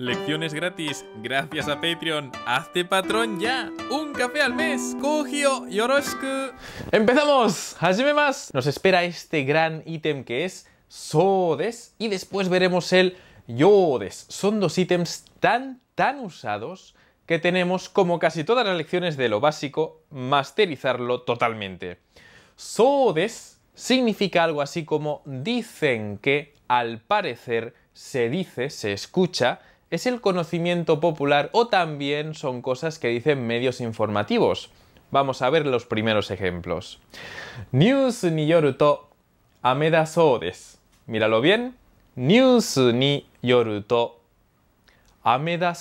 Lecciones gratis, gracias a Patreon. Hazte patrón ya. Un café al mes. cogio yoroshiku. Empezamos. Hajime más. Nos espera este gran ítem que es Sodes y después veremos el Yodes. Son dos ítems tan tan usados que tenemos como casi todas las lecciones de lo básico masterizarlo totalmente. Sodes significa algo así como dicen que, al parecer, se dice, se escucha es el conocimiento popular o también son cosas que dicen medios informativos. Vamos a ver los primeros ejemplos. News ni yoru to ameda Míralo bien. News ni yoru to ameda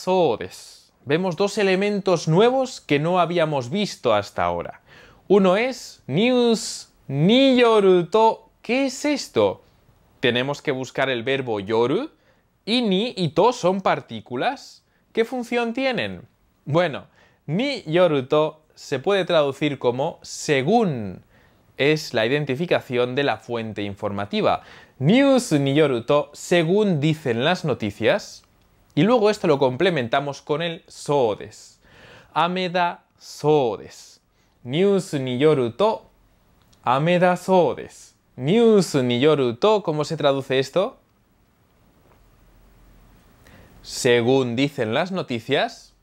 Vemos dos elementos nuevos que no habíamos visto hasta ahora. Uno es news ni yoruto. ¿Qué es esto? Tenemos que buscar el verbo yoru ¿Y ni y to son partículas? ¿Qué función tienen? Bueno, ni yoruto se puede traducir como según es la identificación de la fuente informativa. News ni yoruto, según dicen las noticias. Y luego esto lo complementamos con el sodes. Ameda sodes. News ni yoruto, ameda sodes. News ni yoruto, ¿cómo se traduce esto? según dicen las noticias,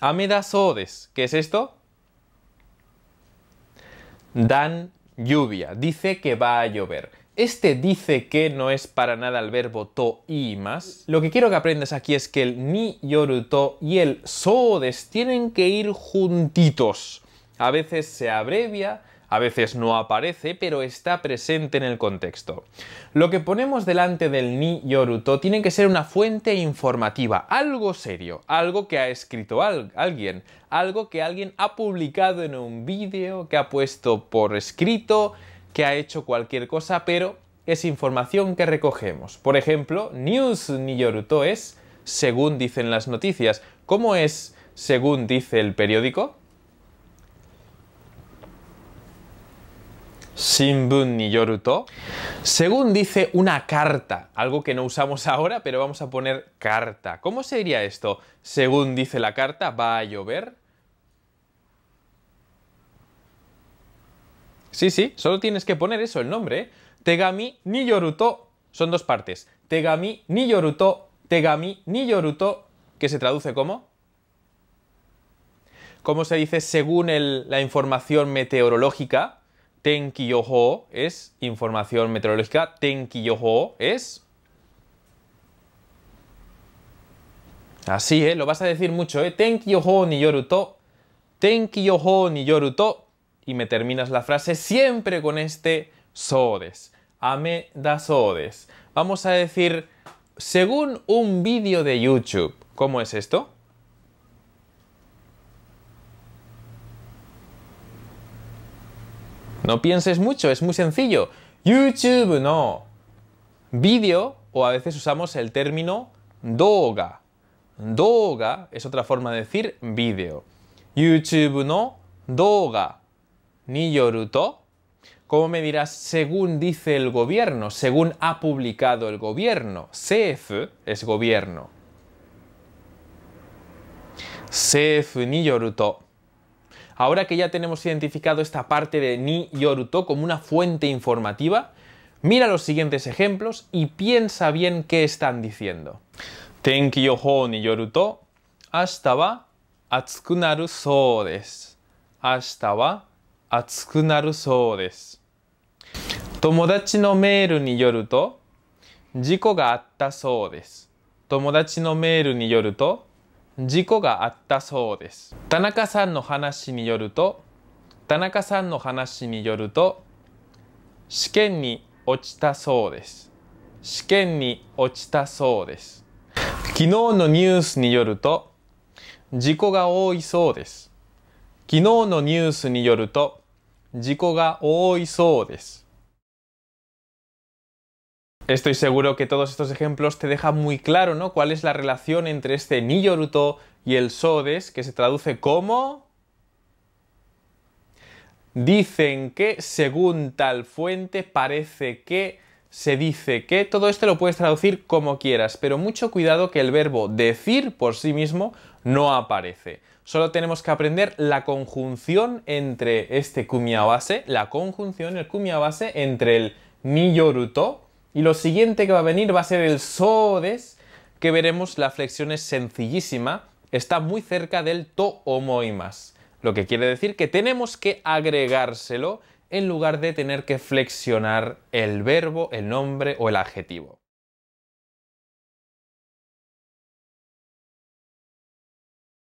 Ameda Sodes, ¿qué es esto? Dan lluvia, dice que va a llover. Este dice que no es para nada el verbo to y más. Lo que quiero que aprendas aquí es que el ni yoruto y el sodes tienen que ir juntitos. A veces se abrevia, a veces no aparece, pero está presente en el contexto. Lo que ponemos delante del ni yoruto tiene que ser una fuente informativa, algo serio, algo que ha escrito alguien, algo que alguien ha publicado en un vídeo, que ha puesto por escrito, que ha hecho cualquier cosa, pero es información que recogemos. Por ejemplo, news ni yoruto es según dicen las noticias. ¿Cómo es según dice el periódico? Shinbun ni Yoruto. Según dice una carta, algo que no usamos ahora, pero vamos a poner carta. ¿Cómo sería esto? Según dice la carta, ¿va a llover? Sí, sí, solo tienes que poner eso, el nombre. ¿eh? Tegami ni Yoruto. Son dos partes. Tegami ni Yoruto. Tegami ni Yoruto. Que se traduce como cómo se dice según la información meteorológica, Tenkiyoho es información meteorológica. Tenkiyoho es. Así, ¿eh? Lo vas a decir mucho, ¿eh? Tenkiyoho ni yoruto. Tenkiyoho ni yoruto. Y me terminas la frase siempre con este sodes. Ame da sodes. Vamos a decir, según un vídeo de YouTube. ¿Cómo es esto? No pienses mucho, es muy sencillo. YouTube no. Vídeo, o a veces usamos el término doga. Doga es otra forma de decir vídeo. YouTube no doga ni yoruto. ¿Cómo me dirás, según dice el gobierno, según ha publicado el gobierno. Sef es gobierno. Sef ni yoruto. Ahora que ya tenemos identificado esta parte de Ni Yoruto como una fuente informativa, mira los siguientes ejemplos y piensa bien qué están diciendo. Tenki yohou ni yoruto, hasta va atsuku naru sou desu. Hasta wa atsuku naru Tomodachi no meru ni yoruto, jiko ga atta sou desu. Tomodachi no meru ni yoruto, 事故があったそうです田中さんの話によると田中さんの話によると試験に落ちたそうです試験に落ちたそうです昨日のニュースによると事故が多いそうです昨日のニュースによると事故が多いそうです Estoy seguro que todos estos ejemplos te dejan muy claro, ¿no? Cuál es la relación entre este Niyoruto y el Sodes, que se traduce como... Dicen que, según tal fuente, parece que, se dice que, todo esto lo puedes traducir como quieras, pero mucho cuidado que el verbo decir por sí mismo no aparece. Solo tenemos que aprender la conjunción entre este base, la conjunción, el base entre el Niyoruto, y lo siguiente que va a venir va a ser el sodes, que veremos la flexión es sencillísima, está muy cerca del to más lo que quiere decir que tenemos que agregárselo en lugar de tener que flexionar el verbo, el nombre o el adjetivo.